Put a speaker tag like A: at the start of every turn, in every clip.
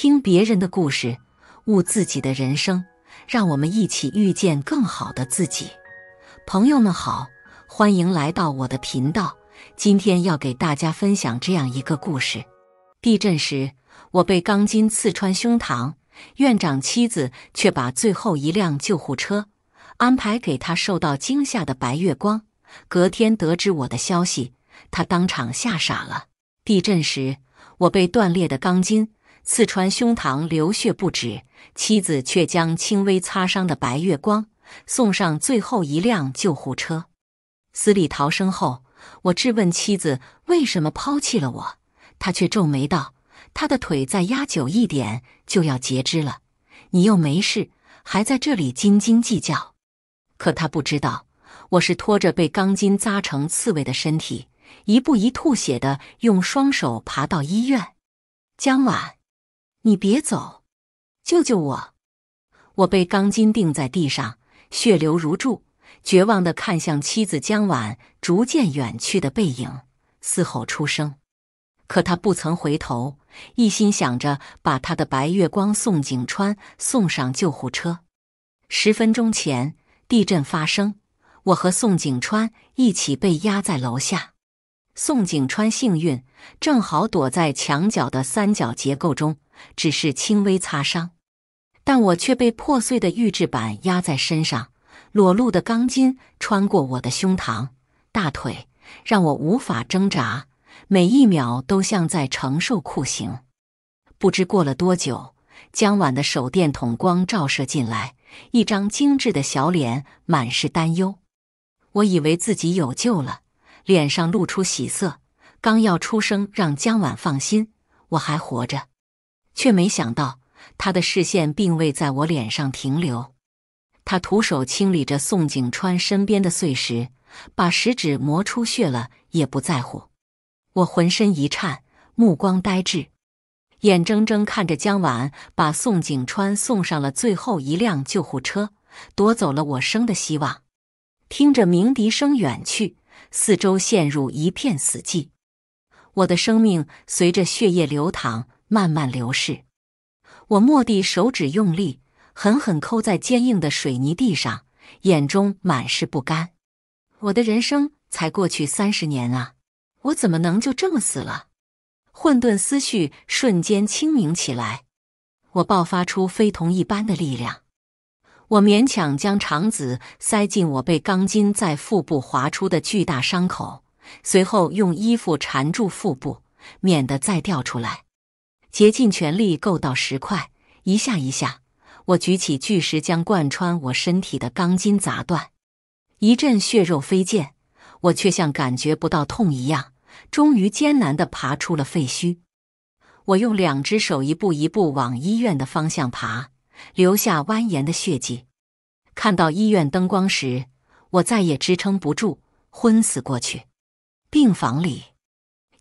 A: 听别人的故事，悟自己的人生，让我们一起遇见更好的自己。朋友们好，欢迎来到我的频道。今天要给大家分享这样一个故事：地震时，我被钢筋刺穿胸膛，院长妻子却把最后一辆救护车安排给他受到惊吓的白月光。隔天得知我的消息，他当场吓傻了。地震时，我被断裂的钢筋。刺穿胸膛，流血不止，妻子却将轻微擦伤的白月光送上最后一辆救护车。死里逃生后，我质问妻子为什么抛弃了我，她却皱眉道：“他的腿再压久一点就要截肢了，你又没事，还在这里斤斤计较。”可他不知道，我是拖着被钢筋扎成刺猬的身体，一步一吐血的用双手爬到医院。江晚。你别走，救救我！我被钢筋钉在地上，血流如注，绝望的看向妻子江晚逐渐远去的背影，嘶吼出声。可她不曾回头，一心想着把她的白月光宋景川送上救护车。十分钟前地震发生，我和宋景川一起被压在楼下。宋景川幸运，正好躲在墙角的三角结构中。只是轻微擦伤，但我却被破碎的预制板压在身上，裸露的钢筋穿过我的胸膛、大腿，让我无法挣扎，每一秒都像在承受酷刑。不知过了多久，江晚的手电筒光照射进来，一张精致的小脸满是担忧。我以为自己有救了，脸上露出喜色，刚要出声让江晚放心，我还活着。却没想到，他的视线并未在我脸上停留。他徒手清理着宋景川身边的碎石，把食指磨出血了也不在乎。我浑身一颤，目光呆滞，眼睁睁看着江晚把宋景川送上了最后一辆救护车，夺走了我生的希望。听着鸣笛声远去，四周陷入一片死寂。我的生命随着血液流淌。慢慢流逝，我蓦地手指用力，狠狠抠在坚硬的水泥地上，眼中满是不甘。我的人生才过去三十年啊，我怎么能就这么死了？混沌思绪瞬间清明起来，我爆发出非同一般的力量。我勉强将肠子塞进我被钢筋在腹部划出的巨大伤口，随后用衣服缠住腹部，免得再掉出来。竭尽全力够到石块，一下一下，我举起巨石，将贯穿我身体的钢筋砸断。一阵血肉飞溅，我却像感觉不到痛一样，终于艰难地爬出了废墟。我用两只手一步一步往医院的方向爬，留下蜿蜒的血迹。看到医院灯光时，我再也支撑不住，昏死过去。病房里，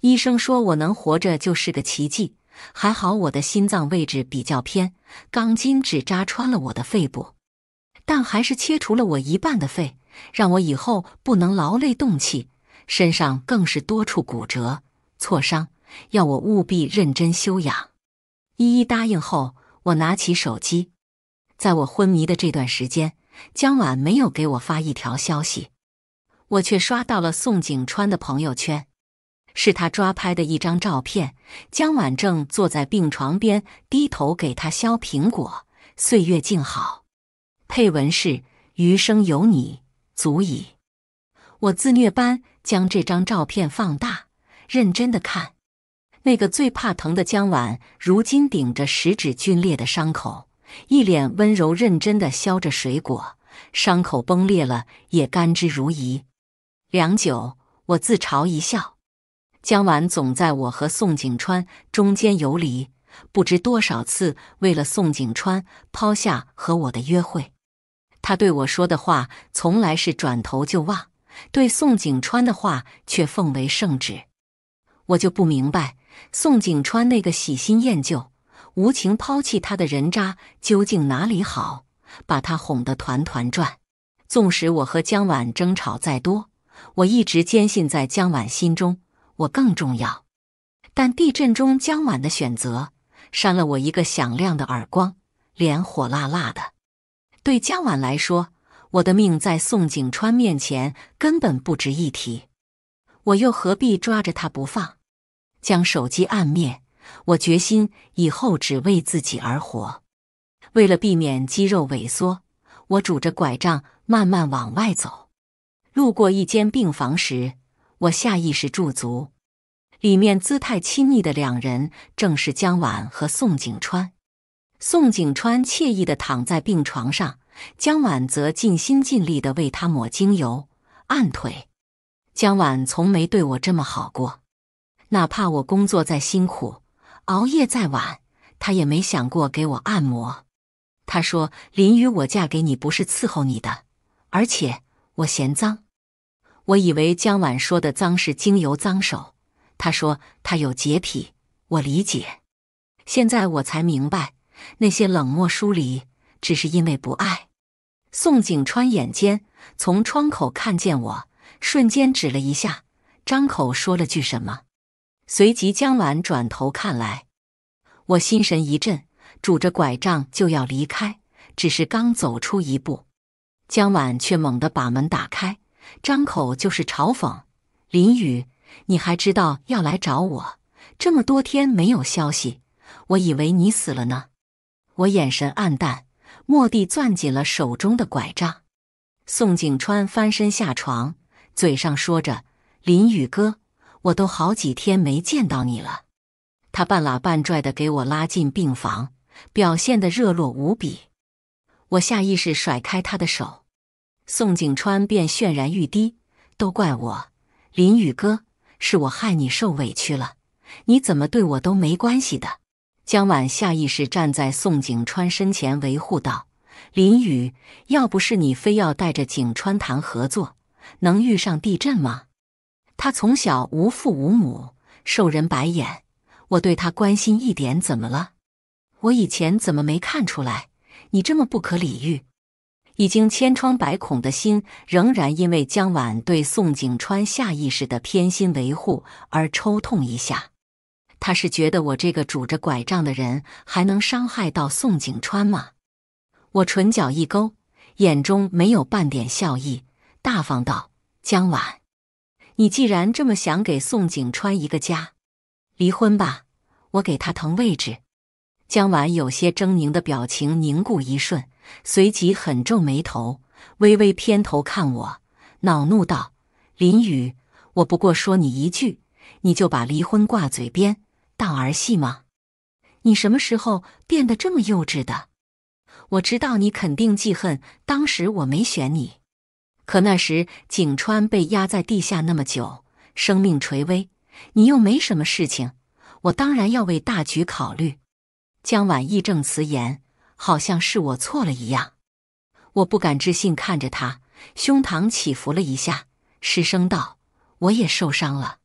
A: 医生说我能活着就是个奇迹。还好我的心脏位置比较偏，钢筋只扎穿了我的肺部，但还是切除了我一半的肺，让我以后不能劳累动气。身上更是多处骨折、挫伤，要我务必认真休养。一一答应后，我拿起手机，在我昏迷的这段时间，江晚没有给我发一条消息，我却刷到了宋景川的朋友圈。是他抓拍的一张照片，江婉正坐在病床边低头给他削苹果，岁月静好。配文是“余生有你，足矣”。我自虐般将这张照片放大，认真的看。那个最怕疼的江婉，如今顶着食指皲裂的伤口，一脸温柔认真的削着水果，伤口崩裂了也甘之如饴。良久，我自嘲一笑。江晚总在我和宋景川中间游离，不知多少次为了宋景川抛下和我的约会。他对我说的话从来是转头就忘，对宋景川的话却奉为圣旨。我就不明白，宋景川那个喜新厌旧、无情抛弃他的人渣究竟哪里好，把他哄得团团转。纵使我和江晚争吵再多，我一直坚信在江晚心中。我更重要，但地震中江晚的选择扇了我一个响亮的耳光，脸火辣辣的。对江晚来说，我的命在宋景川面前根本不值一提，我又何必抓着他不放？将手机按灭，我决心以后只为自己而活。为了避免肌肉萎缩，我拄着拐杖慢慢往外走。路过一间病房时。我下意识驻足，里面姿态亲昵的两人正是江婉和宋景川。宋景川惬意的躺在病床上，江晚则尽心尽力的为他抹精油、按腿。江晚从没对我这么好过，哪怕我工作再辛苦，熬夜再晚，他也没想过给我按摩。他说：“林雨，我嫁给你不是伺候你的，而且我嫌脏。”我以为江晚说的脏是精油脏手，他说他有洁癖，我理解。现在我才明白，那些冷漠疏离，只是因为不爱。宋景川眼尖，从窗口看见我，瞬间指了一下，张口说了句什么。随即江晚转头看来，我心神一震，拄着拐杖就要离开，只是刚走出一步，江晚却猛地把门打开。张口就是嘲讽，林雨，你还知道要来找我？这么多天没有消息，我以为你死了呢。我眼神暗淡，蓦地攥紧了手中的拐杖。宋景川翻身下床，嘴上说着：“林雨哥，我都好几天没见到你了。”他半拉半拽的给我拉进病房，表现的热络无比。我下意识甩开他的手。宋景川便泫然欲滴，都怪我，林宇哥，是我害你受委屈了，你怎么对我都没关系的。江晚下意识站在宋景川身前维护道：“林宇，要不是你非要带着景川谈合作，能遇上地震吗？他从小无父无母，受人白眼，我对他关心一点怎么了？我以前怎么没看出来你这么不可理喻？”已经千疮百孔的心，仍然因为江晚对宋景川下意识的偏心维护而抽痛一下。他是觉得我这个拄着拐杖的人还能伤害到宋景川吗？我唇角一勾，眼中没有半点笑意，大方道：“江晚，你既然这么想给宋景川一个家，离婚吧，我给他腾位置。”江晚有些狰狞的表情凝固一瞬。随即，很皱眉头，微微偏头看我，恼怒道：“林雨，我不过说你一句，你就把离婚挂嘴边，当儿戏吗？你什么时候变得这么幼稚的？我知道你肯定记恨当时我没选你，可那时景川被压在地下那么久，生命垂危，你又没什么事情，我当然要为大局考虑。”江晚义正词严。好像是我错了一样，我不敢置信看着他，胸膛起伏了一下，失声道：“我也受伤了，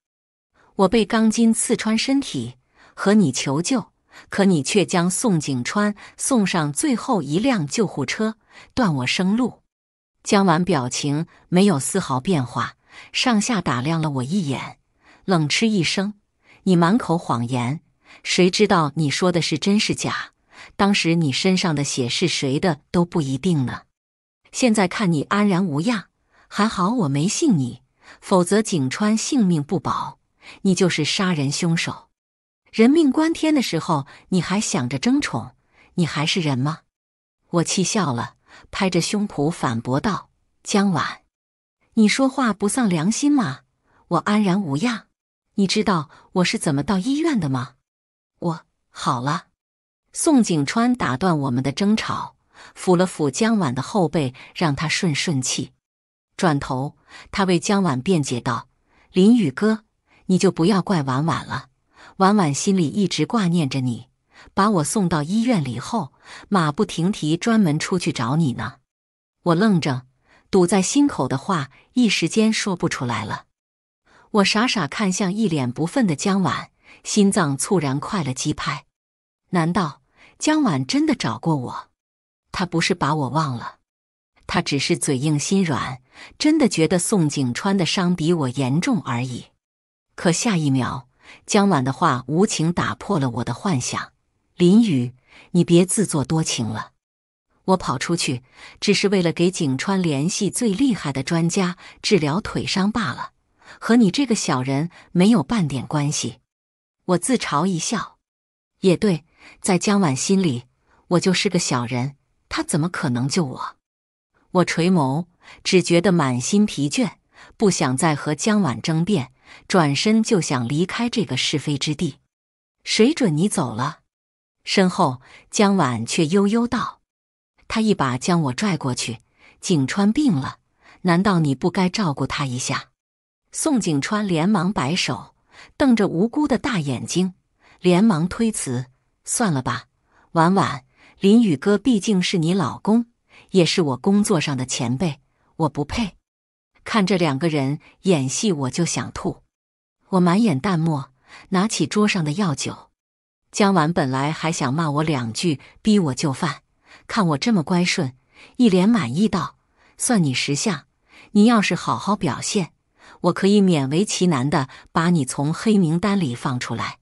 A: 我被钢筋刺穿身体，和你求救，可你却将宋景川送上最后一辆救护车，断我生路。”江晚表情没有丝毫变化，上下打量了我一眼，冷嗤一声：“你满口谎言，谁知道你说的是真是假？”当时你身上的血是谁的都不一定呢，现在看你安然无恙，还好我没信你，否则景川性命不保，你就是杀人凶手。人命关天的时候你还想着争宠，你还是人吗？我气笑了，拍着胸脯反驳道：“江晚，你说话不丧良心吗？我安然无恙，你知道我是怎么到医院的吗？我好了。”宋景川打断我们的争吵，抚了抚江婉的后背，让她顺顺气。转头，他为江婉辩解道：“林宇哥，你就不要怪婉婉了。婉婉心里一直挂念着你，把我送到医院里后，马不停蹄专门出去找你呢。”我愣着，堵在心口的话一时间说不出来了。我傻傻看向一脸不忿的江婉，心脏猝然快了几拍。难道？江晚真的找过我，他不是把我忘了，他只是嘴硬心软，真的觉得宋景川的伤比我严重而已。可下一秒，江晚的话无情打破了我的幻想。林雨，你别自作多情了。我跑出去只是为了给景川联系最厉害的专家治疗腿伤罢了，和你这个小人没有半点关系。我自嘲一笑，也对。在江晚心里，我就是个小人，他怎么可能救我？我垂眸，只觉得满心疲倦，不想再和江晚争辩，转身就想离开这个是非之地。谁准你走了？身后，江晚却悠悠道：“他一把将我拽过去，景川病了，难道你不该照顾他一下？”宋景川连忙摆手，瞪着无辜的大眼睛，连忙推辞。算了吧，婉婉，林宇哥毕竟是你老公，也是我工作上的前辈，我不配。看这两个人演戏，我就想吐。我满眼淡漠，拿起桌上的药酒。江婉本来还想骂我两句，逼我就范，看我这么乖顺，一脸满意道：“算你识相，你要是好好表现，我可以勉为其难的把你从黑名单里放出来。”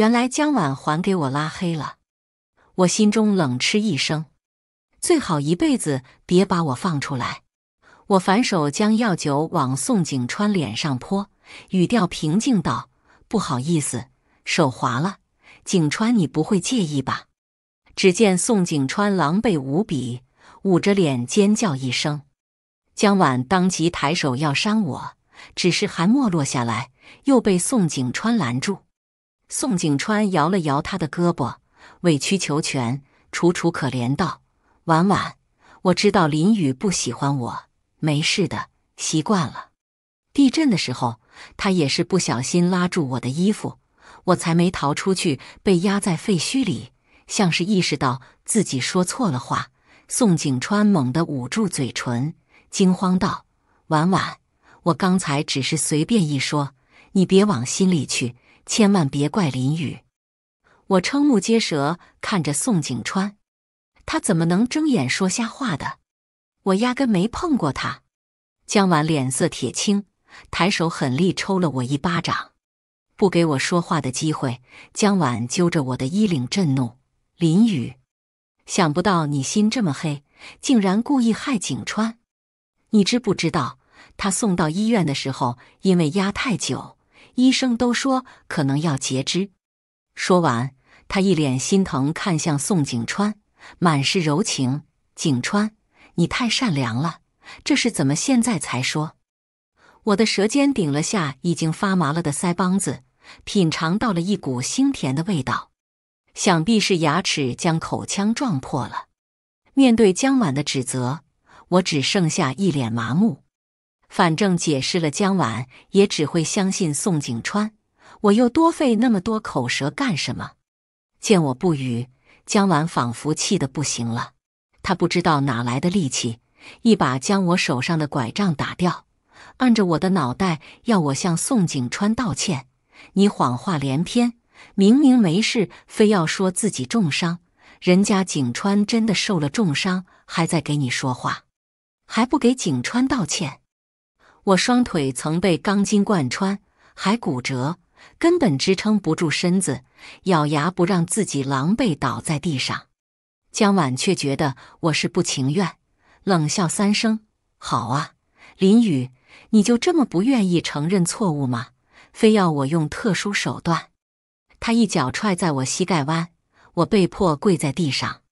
A: 原来江婉还给我拉黑了，我心中冷嗤一声，最好一辈子别把我放出来。我反手将药酒往宋景川脸上泼，语调平静道：“不好意思，手滑了。”景川，你不会介意吧？只见宋景川狼狈无比，捂着脸尖叫一声。江婉当即抬手要扇我，只是还没落下来，又被宋景川拦住。宋景川摇了摇他的胳膊，委曲求全，楚楚可怜道：“婉婉，我知道林雨不喜欢我，没事的，习惯了。地震的时候，他也是不小心拉住我的衣服，我才没逃出去，被压在废墟里。”像是意识到自己说错了话，宋景川猛地捂住嘴唇，惊慌道：“婉婉，我刚才只是随便一说，你别往心里去。”千万别怪林雨！我瞠目结舌看着宋景川，他怎么能睁眼说瞎话的？我压根没碰过他。江晚脸色铁青，抬手狠力抽了我一巴掌，不给我说话的机会。江晚揪着我的衣领，震怒：“林雨，想不到你心这么黑，竟然故意害景川！你知不知道，他送到医院的时候，因为压太久。”医生都说可能要截肢。说完，他一脸心疼看向宋景川，满是柔情。景川，你太善良了，这是怎么现在才说？我的舌尖顶了下已经发麻了的腮帮子，品尝到了一股腥甜的味道，想必是牙齿将口腔撞破了。面对江晚的指责，我只剩下一脸麻木。反正解释了，江晚也只会相信宋景川。我又多费那么多口舌干什么？见我不语，江晚仿佛气得不行了。他不知道哪来的力气，一把将我手上的拐杖打掉，按着我的脑袋要我向宋景川道歉。你谎话连篇，明明没事，非要说自己重伤。人家景川真的受了重伤，还在给你说话，还不给景川道歉？我双腿曾被钢筋贯穿，还骨折，根本支撑不住身子，咬牙不让自己狼狈倒在地上。江婉却觉得我是不情愿，冷笑三声：“好啊，林雨，你就这么不愿意承认错误吗？非要我用特殊手段？”他一脚踹在我膝盖弯，我被迫跪在地上，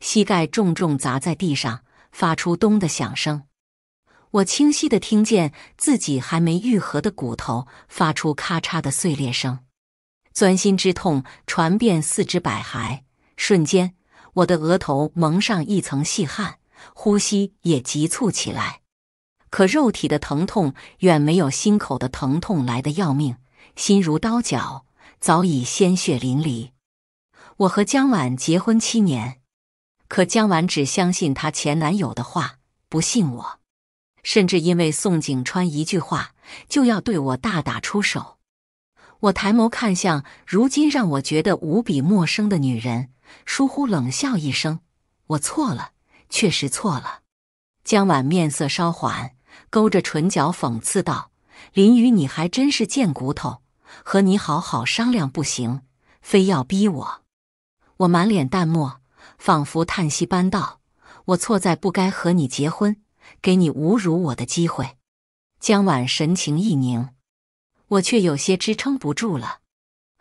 A: 膝盖重重砸在地上，发出咚的响声。我清晰的听见自己还没愈合的骨头发出咔嚓的碎裂声，钻心之痛传遍四肢百骸。瞬间，我的额头蒙上一层细汗，呼吸也急促起来。可肉体的疼痛远没有心口的疼痛来的要命，心如刀绞，早已鲜血淋漓。我和江婉结婚七年，可江婉只相信她前男友的话，不信我。甚至因为宋景川一句话，就要对我大打出手。我抬眸看向如今让我觉得无比陌生的女人，疏忽冷笑一声：“我错了，确实错了。”江晚面色稍缓，勾着唇角讽刺道：“林雨，你还真是贱骨头，和你好好商量不行，非要逼我。”我满脸淡漠，仿佛叹息般道：“我错在不该和你结婚。”给你侮辱我的机会，江婉神情一凝，我却有些支撑不住了。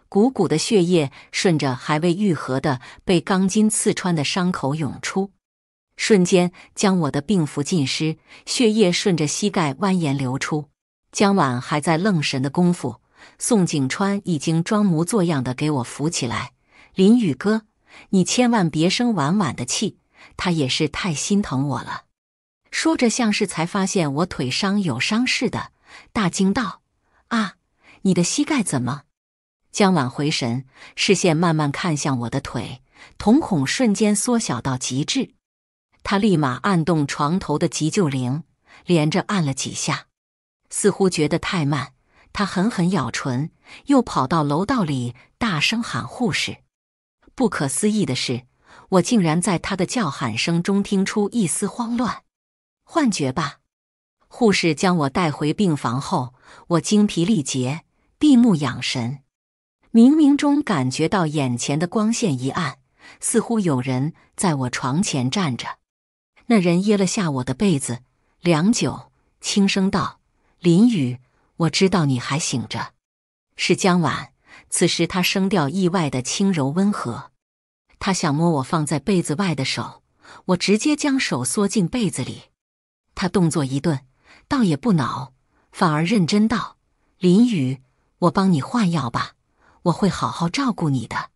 A: 鼓鼓的血液顺着还未愈合的被钢筋刺穿的伤口涌出，瞬间将我的病服浸湿。血液顺着膝盖蜿蜒流出。江晚还在愣神的功夫，宋景川已经装模作样的给我扶起来。林宇哥，你千万别生婉婉的气，他也是太心疼我了。说着，像是才发现我腿伤有伤似的，大惊道：“啊，你的膝盖怎么？”江婉回神，视线慢慢看向我的腿，瞳孔瞬间缩小到极致。他立马按动床头的急救铃，连着按了几下，似乎觉得太慢，他狠狠咬唇，又跑到楼道里大声喊护士。不可思议的是，我竟然在他的叫喊声中听出一丝慌乱。幻觉吧。护士将我带回病房后，我精疲力竭，闭目养神。冥冥中感觉到眼前的光线一暗，似乎有人在我床前站着。那人掖了下我的被子，良久，轻声道：“林雨，我知道你还醒着。”是江晚。此时他声调意外的轻柔温和。他想摸我放在被子外的手，我直接将手缩进被子里。他动作一顿，倒也不恼，反而认真道：“林雨，我帮你换药吧，我会好好照顾你的。”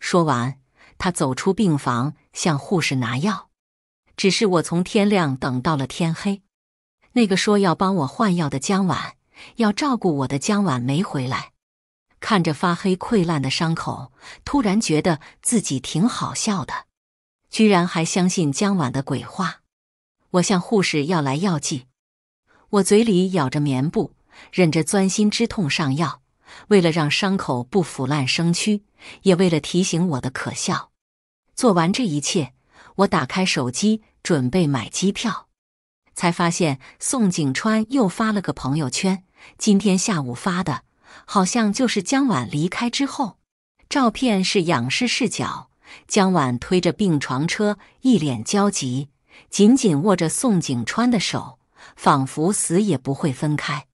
A: 说完，他走出病房，向护士拿药。只是我从天亮等到了天黑，那个说要帮我换药的江晚，要照顾我的江晚没回来。看着发黑溃烂的伤口，突然觉得自己挺好笑的，居然还相信江晚的鬼话。我向护士要来药剂，我嘴里咬着棉布，忍着钻心之痛上药。为了让伤口不腐烂生蛆，也为了提醒我的可笑。做完这一切，我打开手机准备买机票，才发现宋景川又发了个朋友圈。今天下午发的，好像就是江晚离开之后。照片是仰视视角，江晚推着病床车，一脸焦急。紧紧握着宋景川的手，仿佛死也不会分开。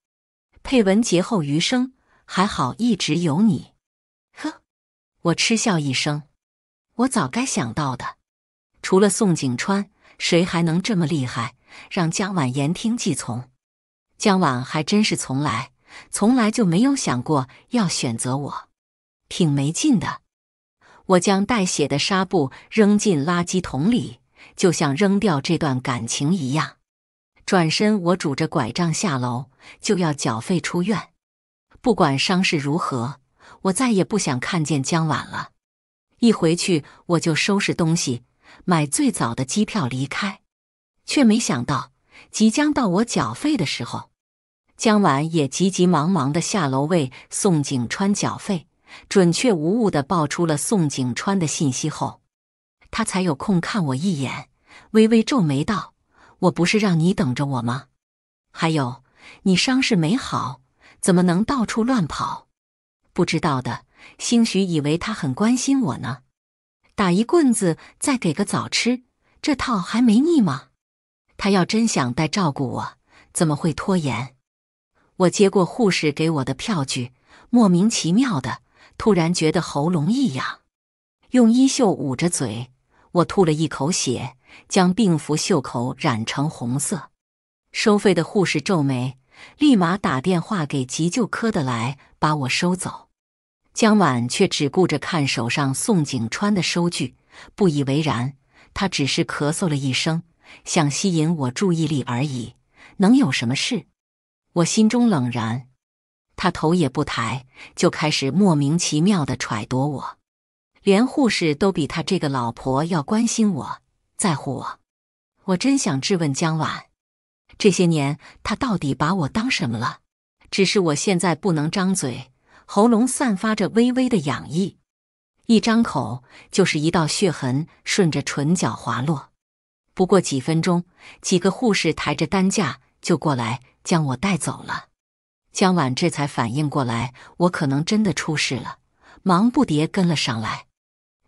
A: 佩文劫后余生，还好一直有你。呵，我嗤笑一声，我早该想到的。除了宋景川，谁还能这么厉害，让江婉言听计从？江婉还真是从来，从来就没有想过要选择我，挺没劲的。我将带血的纱布扔进垃圾桶里。就像扔掉这段感情一样，转身，我拄着拐杖下楼，就要缴费出院。不管伤势如何，我再也不想看见江晚了。一回去，我就收拾东西，买最早的机票离开。却没想到，即将到我缴费的时候，江晚也急急忙忙的下楼为宋景川缴费，准确无误的报出了宋景川的信息后。他才有空看我一眼，微微皱眉道：“我不是让你等着我吗？还有，你伤势没好，怎么能到处乱跑？不知道的，兴许以为他很关心我呢。打一棍子，再给个枣吃，这套还没腻吗？他要真想带照顾我，怎么会拖延？”我接过护士给我的票据，莫名其妙的，突然觉得喉咙异痒，用衣袖捂着嘴。我吐了一口血，将病服袖口染成红色。收费的护士皱眉，立马打电话给急救科的来把我收走。江晚却只顾着看手上宋景川的收据，不以为然。他只是咳嗽了一声，想吸引我注意力而已，能有什么事？我心中冷然。他头也不抬，就开始莫名其妙地揣度我。连护士都比他这个老婆要关心我，在乎我，我真想质问江婉，这些年他到底把我当什么了？只是我现在不能张嘴，喉咙散发着微微的痒意，一张口就是一道血痕顺着唇角滑落。不过几分钟，几个护士抬着担架就过来将我带走了。江婉这才反应过来，我可能真的出事了，忙不迭跟了上来。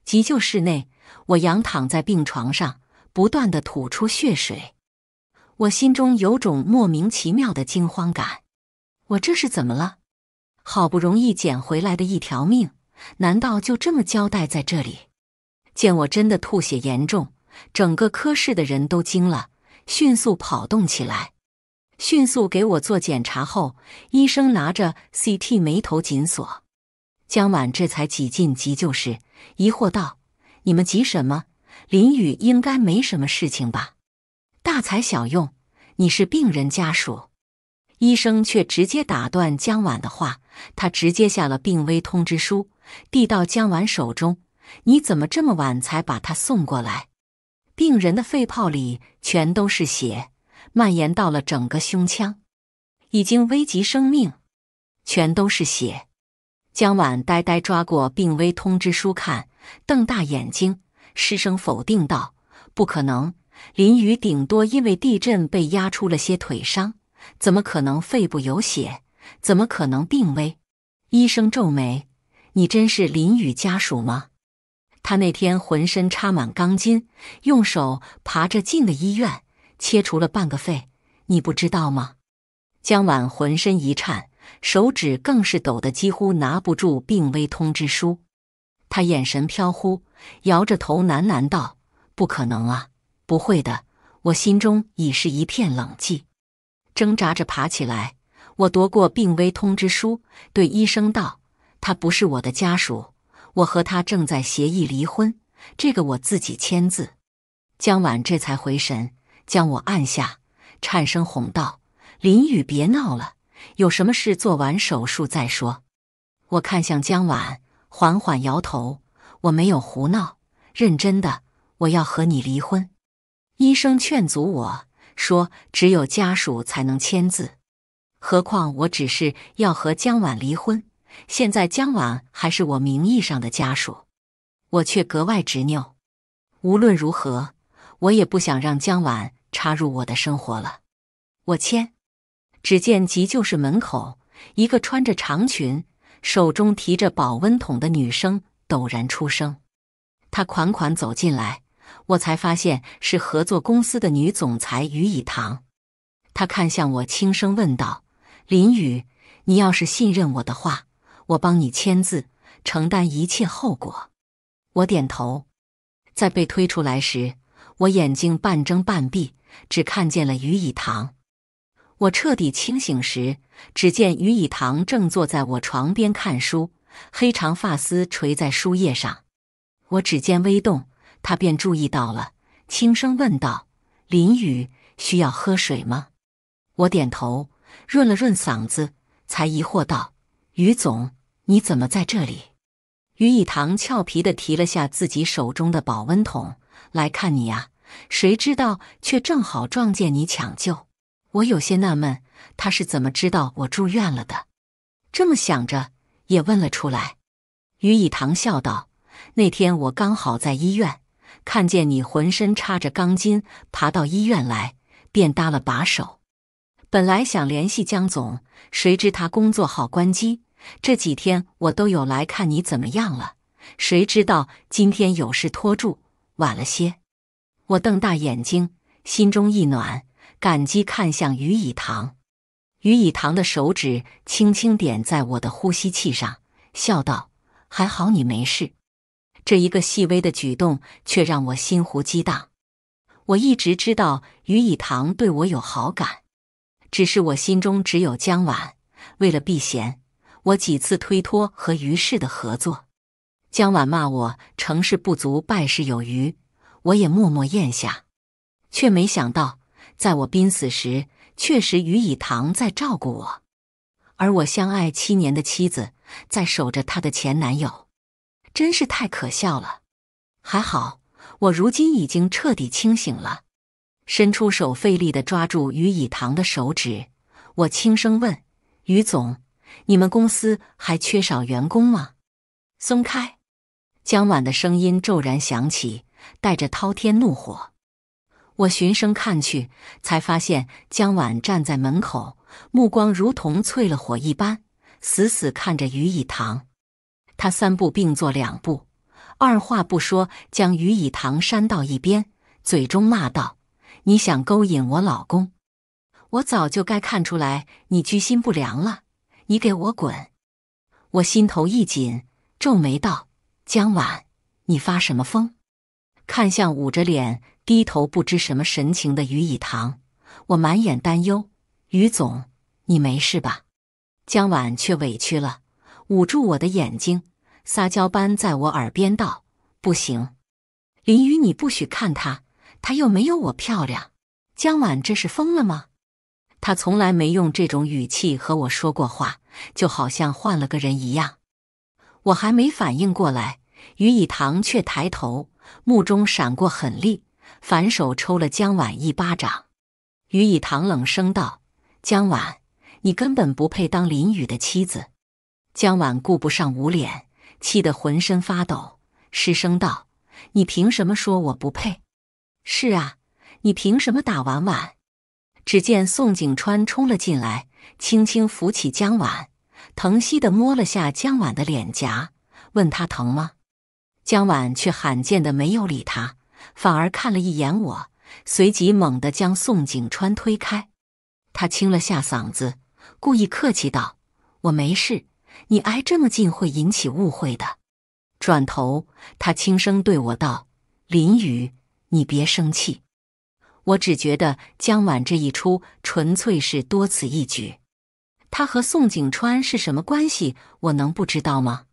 A: 急救室内，我仰躺在病床上，不断的吐出血水。我心中有种莫名其妙的惊慌感，我这是怎么了？好不容易捡回来的一条命，难道就这么交代在这里？见我真的吐血严重，整个科室的人都惊了，迅速跑动起来，迅速给我做检查后，医生拿着 CT，眉头紧锁。江婉这才挤进急救室，疑惑道：“你们急什么？林雨应该没什么事情吧？”大材小用，你是病人家属。医生却直接打断江婉的话，他直接下了病危通知书，递到江婉手中：“你怎么这么晚才把他送过来？病人的肺泡里全都是血，蔓延到了整个胸腔，已经危及生命。全都是血。”江婉呆呆抓过病危通知书看，瞪大眼睛，失声否定道：“不可能！林雨顶多因为地震被压出了些腿伤，怎么可能肺部有血？怎么可能病危？”医生皱眉：“你真是林雨家属吗？他那天浑身插满钢筋，用手爬着进了医院，切除了半个肺，你不知道吗？”江晚浑身一颤。手指更是抖得几乎拿不住病危通知书，他眼神飘忽，摇着头喃喃道：“不可能啊，不会的。”我心中已是一片冷寂，挣扎着爬起来，我夺过病危通知书，对医生道：“他不是我的家属，我和他正在协议离婚，这个我自己签字。”江晚这才回神，将我按下，颤声哄道：“林雨，别闹了。”有什么事做完手术再说。我看向江晚，缓缓摇头。我没有胡闹，认真的，我要和你离婚。医生劝阻我说：“只有家属才能签字，何况我只是要和江晚离婚。现在江晚还是我名义上的家属，我却格外执拗。无论如何，我也不想让江晚插入我的生活了。我签。”只见急救室门口，一个穿着长裙、手中提着保温桶的女生陡然出声。她款款走进来，我才发现是合作公司的女总裁于以堂。她看向我，轻声问道：“林雨，你要是信任我的话，我帮你签字，承担一切后果。”我点头。在被推出来时，我眼睛半睁半闭，只看见了于以堂。我彻底清醒时，只见于以堂正坐在我床边看书，黑长发丝垂在书页上。我指尖微动，他便注意到了，轻声问道：“林雨，需要喝水吗？”我点头，润了润嗓子，才疑惑道：“于总，你怎么在这里？”于以堂俏皮的提了下自己手中的保温桶，来看你呀。谁知道却正好撞见你抢救。我有些纳闷，他是怎么知道我住院了的？这么想着，也问了出来。于以堂笑道：“那天我刚好在医院，看见你浑身插着钢筋爬到医院来，便搭了把手。本来想联系江总，谁知他工作好关机。这几天我都有来看你怎么样了，谁知道今天有事拖住，晚了些。”我瞪大眼睛，心中一暖。感激看向于以堂，于以堂的手指轻轻点在我的呼吸器上，笑道：“还好你没事。”这一个细微的举动却让我心湖激荡。我一直知道于以堂对我有好感，只是我心中只有江晚。为了避嫌，我几次推脱和于氏的合作。江晚骂我成事不足败事有余，我也默默咽下，却没想到。在我濒死时，确实于以棠在照顾我，而我相爱七年的妻子在守着她的前男友，真是太可笑了。还好，我如今已经彻底清醒了，伸出手费力地抓住于以堂的手指，我轻声问：“于总，你们公司还缺少员工吗？”松开，江晚的声音骤然响起，带着滔天怒火。我循声看去，才发现江婉站在门口，目光如同淬了火一般，死死看着于以堂。他三步并作两步，二话不说将于以堂扇到一边，嘴中骂道：“你想勾引我老公？我早就该看出来你居心不良了！你给我滚！”我心头一紧，皱眉道：“江婉，你发什么疯？”看向捂着脸。低头不知什么神情的余以堂，我满眼担忧：“余总，你没事吧？”江晚却委屈了，捂住我的眼睛，撒娇般在我耳边道：“不行，林雨，你不许看他，他又没有我漂亮。”江晚这是疯了吗？他从来没用这种语气和我说过话，就好像换了个人一样。我还没反应过来，余以堂却抬头，目中闪过狠厉。反手抽了江婉一巴掌，余以堂冷声道：“江婉，你根本不配当林雨的妻子。”江婉顾不上捂脸，气得浑身发抖，失声道：“你凭什么说我不配？是啊，你凭什么打婉婉？”只见宋景川冲了进来，轻轻扶起江婉，疼惜的摸了下江婉的脸颊，问她疼吗？江婉却罕见的没有理他。反而看了一眼我，随即猛地将宋景川推开。他清了下嗓子，故意客气道：“我没事，你挨这么近会引起误会的。”转头，他轻声对我道：“林雨，你别生气。”我只觉得江晚这一出纯粹是多此一举。他和宋景川是什么关系？我能不知道吗？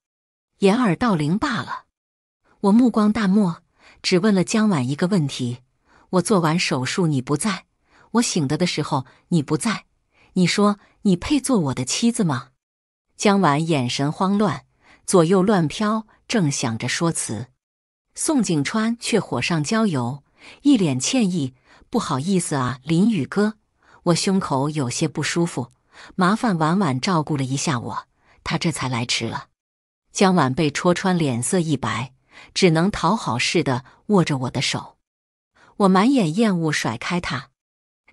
A: 掩耳盗铃罢了。我目光淡漠。只问了江晚一个问题：我做完手术你不在，我醒的的时候你不在，你说你配做我的妻子吗？江晚眼神慌乱，左右乱飘，正想着说辞，宋景川却火上浇油，一脸歉意：“不好意思啊，林宇哥，我胸口有些不舒服，麻烦婉婉照顾了一下我，他这才来迟了。”江晚被戳穿，脸色一白。只能讨好似的握着我的手，我满眼厌恶甩开他，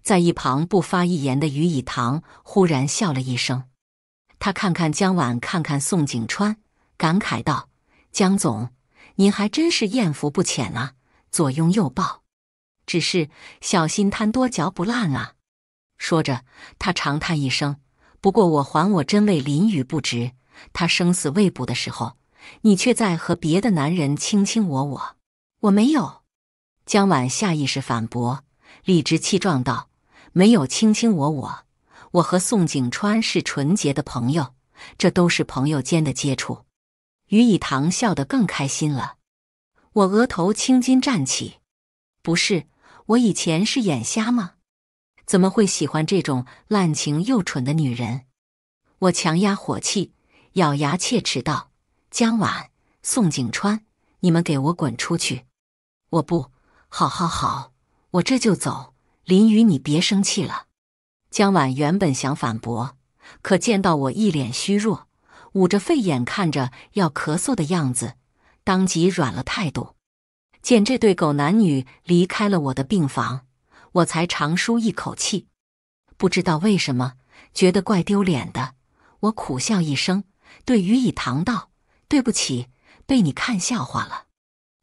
A: 在一旁不发一言的余以棠忽然笑了一声，他看看江晚，看看宋景川，感慨道：“江总，您还真是艳福不浅啊，左拥右抱，只是小心贪多嚼不烂啊。”说着，他长叹一声：“不过我还我真为林雨不值，他生死未卜的时候。”你却在和别的男人卿卿我我，我没有。江晚下意识反驳，理直气壮道：“没有卿卿我我，我和宋景川是纯洁的朋友，这都是朋友间的接触。”于以堂笑得更开心了。我额头青筋站起，不是我以前是眼瞎吗？怎么会喜欢这种滥情又蠢的女人？我强压火气，咬牙切齿道。江晚、宋景川，你们给我滚出去！我不好，好，好，我这就走。林雨，你别生气了。江晚原本想反驳，可见到我一脸虚弱，捂着肺眼看着要咳嗽的样子，当即软了态度。见这对狗男女离开了我的病房，我才长舒一口气。不知道为什么，觉得怪丢脸的，我苦笑一声，对于以堂道。对不起，被你看笑话了。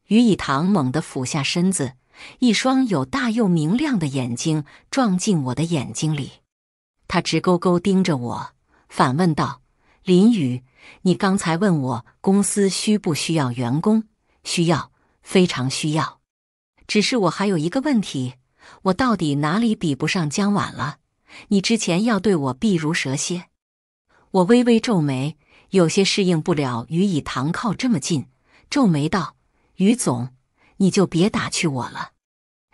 A: 于以堂猛地俯下身子，一双有大又明亮的眼睛撞进我的眼睛里，他直勾勾盯着我，反问道：“林雨，你刚才问我公司需不需要员工？需要，非常需要。只是我还有一个问题，我到底哪里比不上江晚了？你之前要对我避如蛇蝎。”我微微皱眉。有些适应不了于以堂靠这么近，皱眉道：“于总，你就别打趣我了。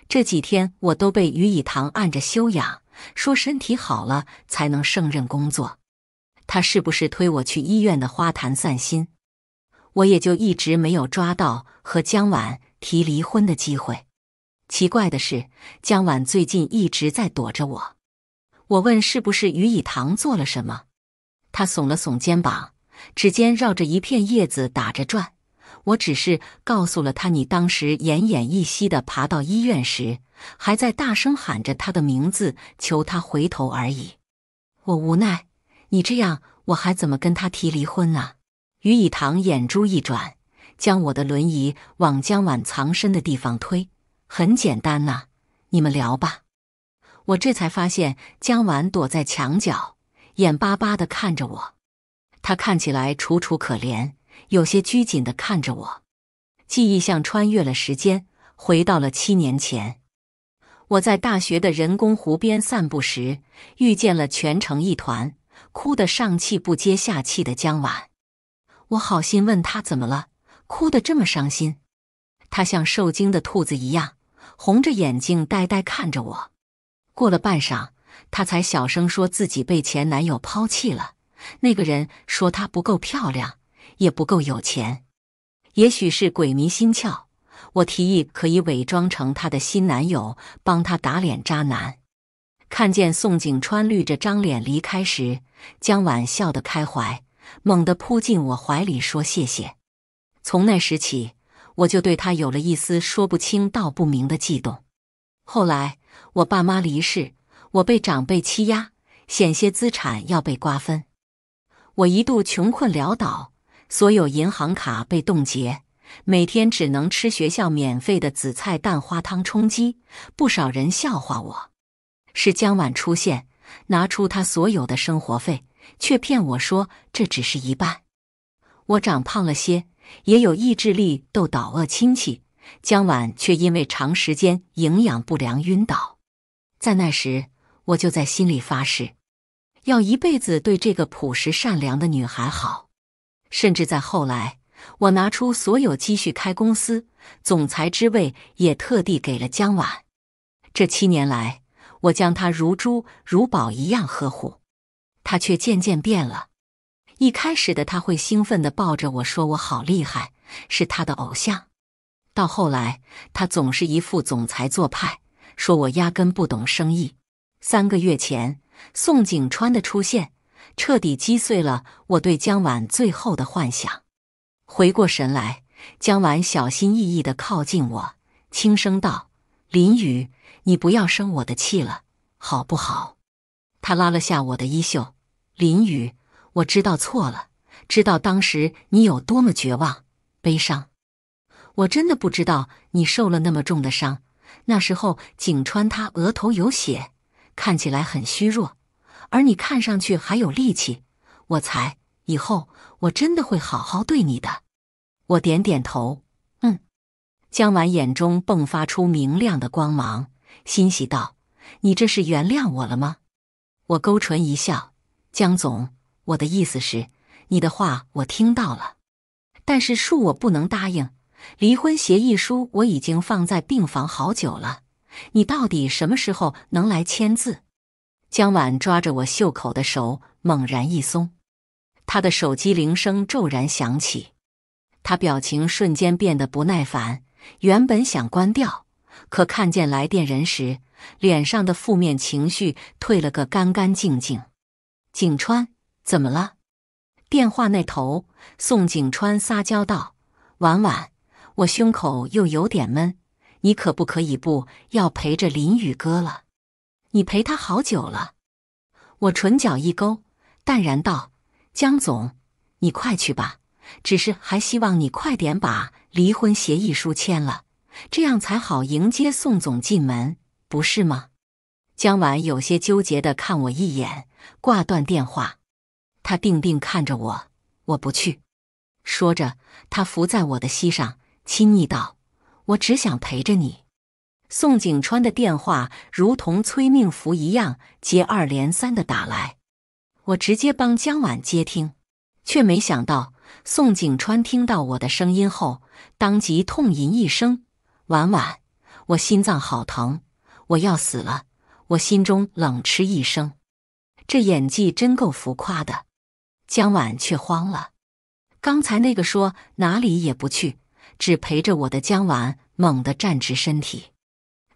A: 这几天我都被于以堂按着修养，说身体好了才能胜任工作。他是不是推我去医院的花坛散心？我也就一直没有抓到和江晚提离婚的机会。奇怪的是，江晚最近一直在躲着我。我问是不是于以堂做了什么，他耸了耸肩膀。”指尖绕着一片叶子打着转，我只是告诉了他，你当时奄奄一息的爬到医院时，还在大声喊着他的名字，求他回头而已。我无奈，你这样我还怎么跟他提离婚啊？于以堂眼珠一转，将我的轮椅往江晚藏身的地方推。很简单呐，你们聊吧。我这才发现江晚躲在墙角，眼巴巴的看着我。他看起来楚楚可怜，有些拘谨的看着我。记忆像穿越了时间，回到了七年前。我在大学的人工湖边散步时，遇见了全成一团、哭得上气不接下气的江晚。我好心问他怎么了，哭得这么伤心。他像受惊的兔子一样，红着眼睛呆呆看着我。过了半晌，他才小声说自己被前男友抛弃了。那个人说她不够漂亮，也不够有钱，也许是鬼迷心窍。我提议可以伪装成她的新男友，帮她打脸渣男。看见宋景川绿着张脸离开时，江晚笑得开怀，猛地扑进我怀里说：“谢谢。”从那时起，我就对他有了一丝说不清道不明的悸动。后来我爸妈离世，我被长辈欺压，险些资产要被瓜分。我一度穷困潦倒，所有银行卡被冻结，每天只能吃学校免费的紫菜蛋花汤充饥。不少人笑话我，是江晚出现，拿出他所有的生活费，却骗我说这只是一半。我长胖了些，也有意志力斗倒恶亲戚，江晚却因为长时间营养不良晕倒。在那时，我就在心里发誓。要一辈子对这个朴实善良的女孩好，甚至在后来，我拿出所有积蓄开公司，总裁之位也特地给了姜婉。这七年来，我将她如珠如宝一样呵护，她却渐渐变了。一开始的她会兴奋地抱着我说：“我好厉害，是她的偶像。”到后来，她总是一副总裁做派，说我压根不懂生意。三个月前。宋景川的出现，彻底击碎了我对江晚最后的幻想。回过神来，江晚小心翼翼地靠近我，轻声道：“林雨，你不要生我的气了，好不好？”他拉了下我的衣袖：“林雨，我知道错了，知道当时你有多么绝望、悲伤。我真的不知道你受了那么重的伤。那时候，景川他额头有血。”看起来很虚弱，而你看上去还有力气。我才以后我真的会好好对你的。我点点头，嗯。江晚眼中迸发出明亮的光芒，欣喜道：“你这是原谅我了吗？”我勾唇一笑，江总，我的意思是，你的话我听到了，但是恕我不能答应。离婚协议书我已经放在病房好久了。你到底什么时候能来签字？江晚抓着我袖口的手猛然一松，他的手机铃声骤然响起，他表情瞬间变得不耐烦。原本想关掉，可看见来电人时，脸上的负面情绪退了个干干净净。景川，怎么了？电话那头，宋景川撒娇道：“晚晚，我胸口又有点闷。”你可不可以不要陪着林宇哥了？你陪他好久了。我唇角一勾，淡然道：“江总，你快去吧。只是还希望你快点把离婚协议书签了，这样才好迎接宋总进门，不是吗？”江晚有些纠结的看我一眼，挂断电话。他定定看着我，我不去。说着，他伏在我的膝上，亲昵道。我只想陪着你。宋景川的电话如同催命符一样，接二连三的打来。我直接帮江婉接听，却没想到宋景川听到我的声音后，当即痛吟一声：“婉婉，我心脏好疼，我要死了！”我心中冷嗤一声：“这演技真够浮夸的。”江婉却慌了，刚才那个说哪里也不去。只陪着我的江晚猛地站直身体，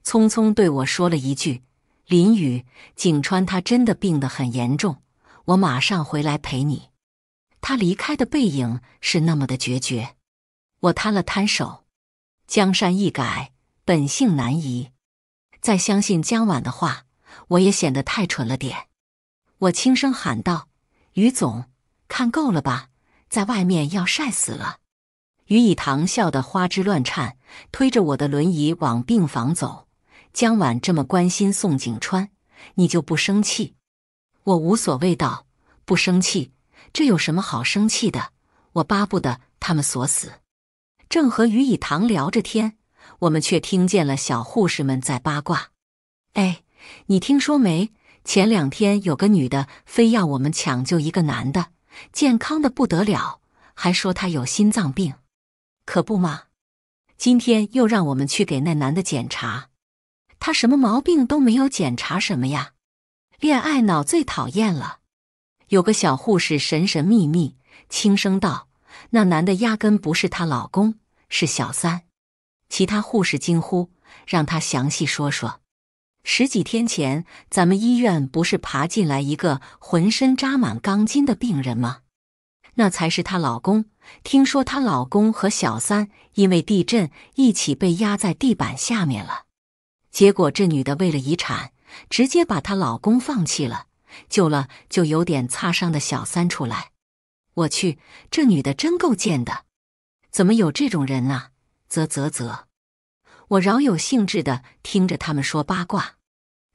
A: 匆匆对我说了一句：“林雨，景川他真的病得很严重，我马上回来陪你。”他离开的背影是那么的决绝。我摊了摊手：“江山易改，本性难移。”再相信江晚的话，我也显得太蠢了点。我轻声喊道：“于总，看够了吧？在外面要晒死了。”于以堂笑得花枝乱颤，推着我的轮椅往病房走。江晚这么关心宋景川，你就不生气？我无所谓道：“不生气，这有什么好生气的？我巴不得他们锁死。”正和于以堂聊着天，我们却听见了小护士们在八卦：“哎，你听说没？前两天有个女的非要我们抢救一个男的，健康的不得了，还说他有心脏病。”可不嘛，今天又让我们去给那男的检查，他什么毛病都没有，检查什么呀？恋爱脑最讨厌了。有个小护士神神秘秘轻声道：“那男的压根不是她老公，是小三。”其他护士惊呼：“让他详细说说。十几天前咱们医院不是爬进来一个浑身扎满钢筋的病人吗？”那才是她老公。听说她老公和小三因为地震一起被压在地板下面了，结果这女的为了遗产，直接把她老公放弃了，救了就有点擦伤的小三出来。我去，这女的真够贱的，怎么有这种人啊？啧啧啧！我饶有兴致的听着他们说八卦，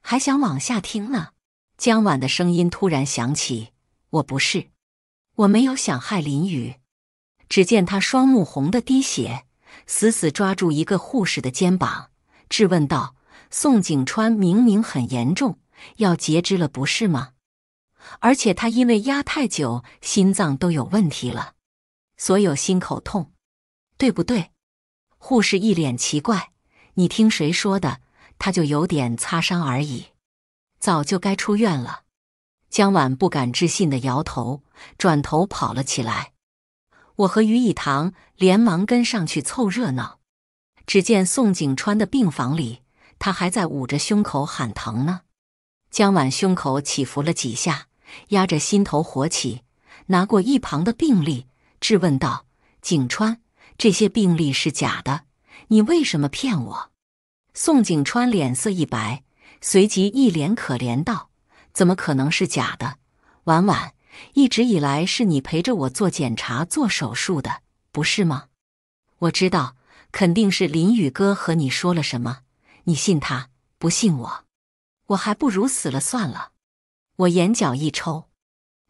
A: 还想往下听呢。江晚的声音突然响起：“我不是。”我没有想害林雨，只见他双目红的滴血，死死抓住一个护士的肩膀，质问道：“宋景川明明很严重，要截肢了，不是吗？而且他因为压太久，心脏都有问题了，所有心口痛，对不对？”护士一脸奇怪：“你听谁说的？他就有点擦伤而已，早就该出院了。”江晚不敢置信的摇头，转头跑了起来。我和于以堂连忙跟上去凑热闹。只见宋景川的病房里，他还在捂着胸口喊疼呢。江晚胸口起伏了几下，压着心头火起，拿过一旁的病历质问道：“景川，这些病历是假的，你为什么骗我？”宋景川脸色一白，随即一脸可怜道。怎么可能是假的？婉婉，一直以来是你陪着我做检查、做手术的，不是吗？我知道，肯定是林宇哥和你说了什么，你信他，不信我，我还不如死了算了。我眼角一抽，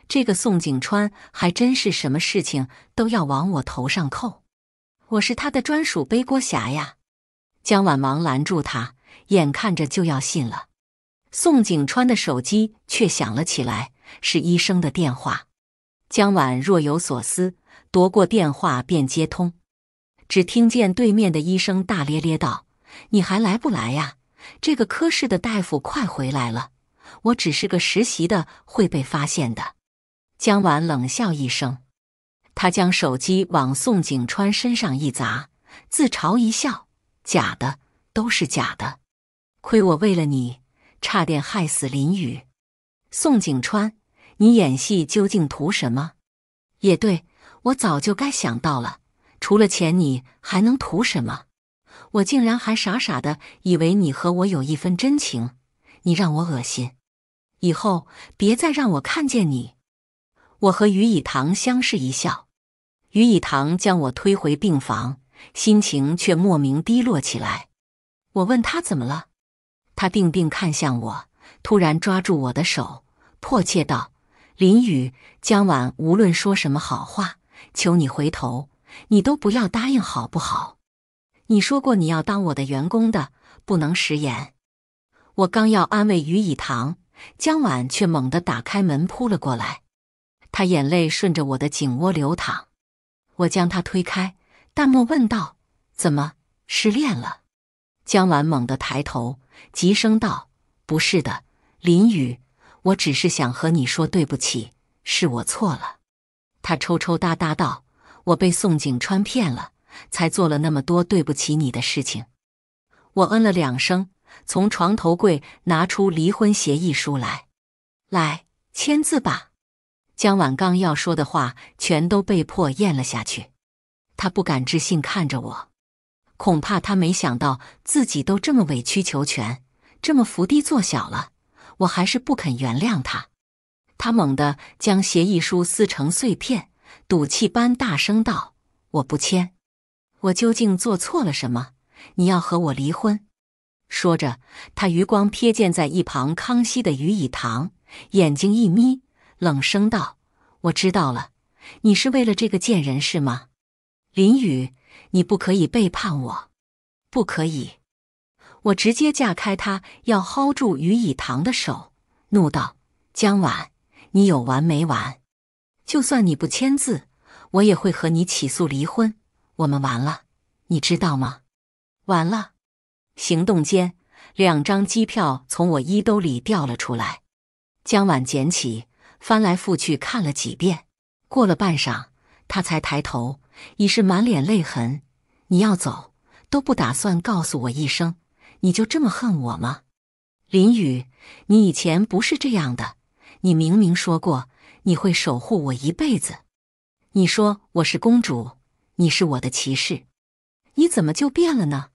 A: 这个宋景川还真是什么事情都要往我头上扣，我是他的专属背锅侠呀。江婉忙拦住他，眼看着就要信了。宋景川的手机却响了起来，是医生的电话。江婉若有所思，夺过电话便接通，只听见对面的医生大咧咧道：“你还来不来呀？这个科室的大夫快回来了，我只是个实习的，会被发现的。”江婉冷笑一声，他将手机往宋景川身上一砸，自嘲一笑：“假的，都是假的，亏我为了你。”差点害死林雨，宋景川，你演戏究竟图什么？也对我早就该想到了，除了钱，你还能图什么？我竟然还傻傻的以为你和我有一分真情，你让我恶心。以后别再让我看见你。我和于以堂相视一笑，于以堂将我推回病房，心情却莫名低落起来。我问他怎么了。他定定看向我，突然抓住我的手，迫切道：“林雨，江晚，无论说什么好话，求你回头，你都不要答应，好不好？你说过你要当我的员工的，不能食言。”我刚要安慰于以堂，江晚却猛地打开门扑了过来，他眼泪顺着我的颈窝流淌，我将他推开，淡漠问道：“怎么失恋了？”江晚猛地抬头。急声道：“不是的，林雨，我只是想和你说对不起，是我错了。”他抽抽搭搭道：“我被宋景川骗了，才做了那么多对不起你的事情。”我嗯了两声，从床头柜拿出离婚协议书来，来签字吧。江晚刚要说的话全都被迫咽了下去，他不敢置信看着我。恐怕他没想到自己都这么委曲求全，这么伏低做小了，我还是不肯原谅他。他猛地将协议书撕成碎片，赌气般大声道：“我不签！我究竟做错了什么？你要和我离婚？”说着，他余光瞥见在一旁康熙的余以堂，眼睛一眯，冷声道：“我知道了，你是为了这个贱人是吗，林雨？”你不可以背叛我，不可以！我直接架开他，要薅住于以棠的手，怒道：“江晚，你有完没完？就算你不签字，我也会和你起诉离婚。我们完了，你知道吗？完了！”行动间，两张机票从我衣兜里掉了出来。江晚捡起，翻来覆去看了几遍。过了半晌，他才抬头。已是满脸泪痕，你要走都不打算告诉我一声，你就这么恨我吗？林雨，你以前不是这样的，你明明说过你会守护我一辈子，你说我是公主，你是我的骑士，你怎么就变了呢？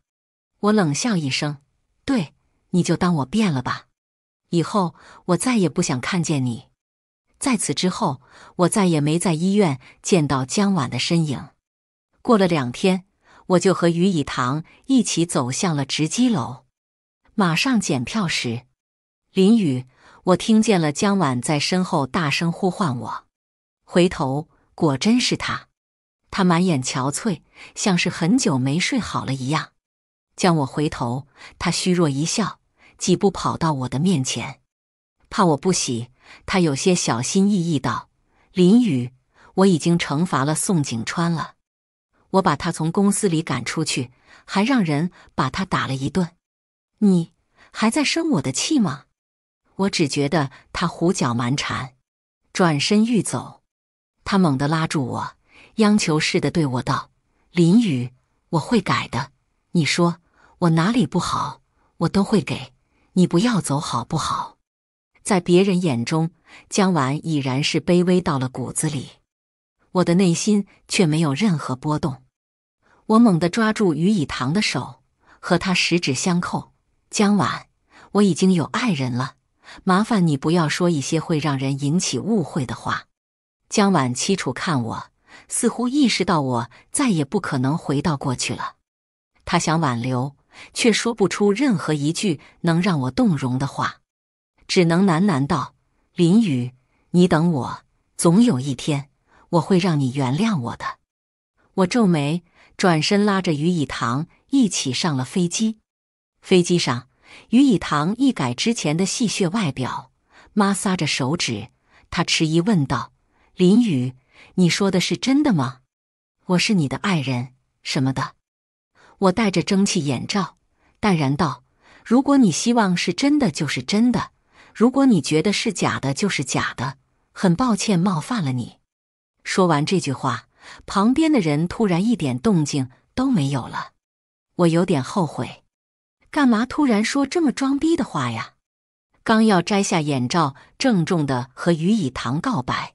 A: 我冷笑一声，对，你就当我变了吧，以后我再也不想看见你。在此之后，我再也没在医院见到江婉的身影。过了两天，我就和于以堂一起走向了值机楼。马上检票时，淋雨，我听见了江婉在身后大声呼唤我。回头，果真是他。他满眼憔悴，像是很久没睡好了一样。将我回头，他虚弱一笑，几步跑到我的面前，怕我不喜。他有些小心翼翼道：“林雨，我已经惩罚了宋景川了，我把他从公司里赶出去，还让人把他打了一顿。你还在生我的气吗？我只觉得他胡搅蛮缠，转身欲走。他猛地拉住我，央求似的对我道：‘林雨，我会改的。你说我哪里不好，我都会给。你不要走，好不好？’”在别人眼中，江婉已然是卑微到了骨子里，我的内心却没有任何波动。我猛地抓住于以堂的手，和他十指相扣。江婉，我已经有爱人了，麻烦你不要说一些会让人引起误会的话。江婉凄楚看我，似乎意识到我再也不可能回到过去了。他想挽留，却说不出任何一句能让我动容的话。只能喃喃道：“林雨，你等我，总有一天我会让你原谅我的。”我皱眉，转身拉着于以堂一起上了飞机。飞机上，于以堂一改之前的戏谑外表，摩挲着手指，他迟疑问道：“林雨，你说的是真的吗？我是你的爱人什么的？”我戴着蒸汽眼罩，淡然道：“如果你希望是真的，就是真的。”如果你觉得是假的，就是假的。很抱歉冒犯了你。说完这句话，旁边的人突然一点动静都没有了。我有点后悔，干嘛突然说这么装逼的话呀？刚要摘下眼罩，郑重的和于以棠告白，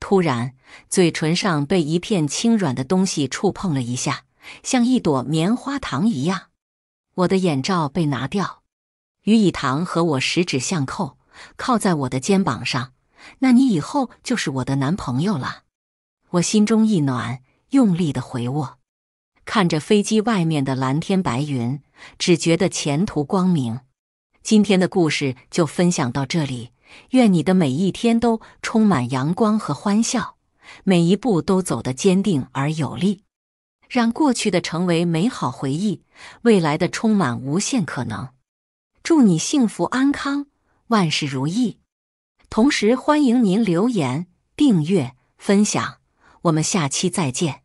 A: 突然嘴唇上被一片轻软的东西触碰了一下，像一朵棉花糖一样。我的眼罩被拿掉。于以棠和我十指相扣，靠在我的肩膀上，那你以后就是我的男朋友了。我心中一暖，用力的回握，看着飞机外面的蓝天白云，只觉得前途光明。今天的故事就分享到这里，愿你的每一天都充满阳光和欢笑，每一步都走得坚定而有力，让过去的成为美好回忆，未来的充满无限可能。祝你幸福安康，万事如意！同时欢迎您留言、订阅、分享，我们下期再见。